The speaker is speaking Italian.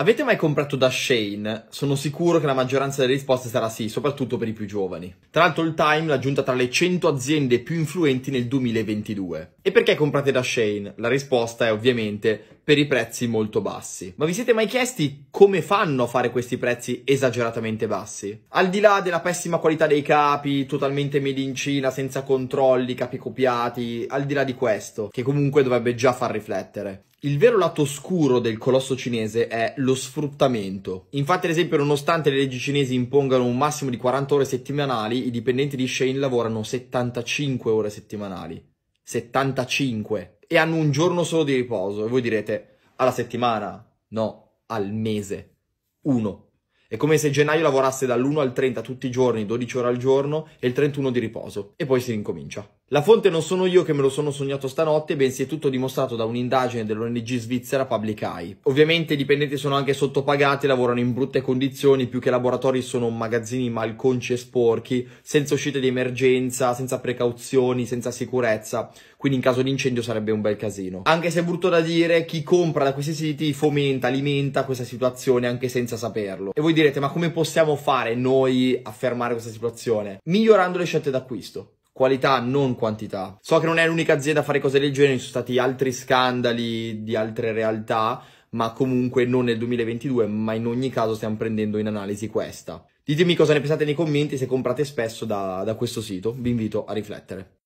Avete mai comprato da Shane? Sono sicuro che la maggioranza delle risposte sarà sì, soprattutto per i più giovani. Tra l'altro il Time l'ha aggiunta tra le 100 aziende più influenti nel 2022. E perché comprate da Shane? La risposta è ovviamente per i prezzi molto bassi. Ma vi siete mai chiesti come fanno a fare questi prezzi esageratamente bassi? Al di là della pessima qualità dei capi, totalmente made in Cina, senza controlli, capi copiati, al di là di questo, che comunque dovrebbe già far riflettere. Il vero lato oscuro del colosso cinese è lo sfruttamento. Infatti, ad esempio, nonostante le leggi cinesi impongano un massimo di 40 ore settimanali, i dipendenti di Shane lavorano 75 ore settimanali. 75 e hanno un giorno solo di riposo e voi direte alla settimana, no, al mese, uno. È come se gennaio lavorasse dall'1 al 30 tutti i giorni, 12 ore al giorno e il 31 di riposo e poi si rincomincia. La fonte non sono io che me lo sono sognato stanotte, bensì è tutto dimostrato da un'indagine dell'ONG svizzera Public Eye. Ovviamente i dipendenti sono anche sottopagati, lavorano in brutte condizioni, più che laboratori sono magazzini malconci e sporchi, senza uscite di emergenza, senza precauzioni, senza sicurezza, quindi in caso di incendio sarebbe un bel casino. Anche se è brutto da dire, chi compra da questi siti fomenta, alimenta questa situazione anche senza saperlo. E voi direte, ma come possiamo fare noi a fermare questa situazione? Migliorando le scelte d'acquisto qualità, non quantità. So che non è l'unica azienda a fare cose del genere, ci sono stati altri scandali di altre realtà, ma comunque non nel 2022, ma in ogni caso stiamo prendendo in analisi questa. Ditemi cosa ne pensate nei commenti se comprate spesso da, da questo sito, vi invito a riflettere.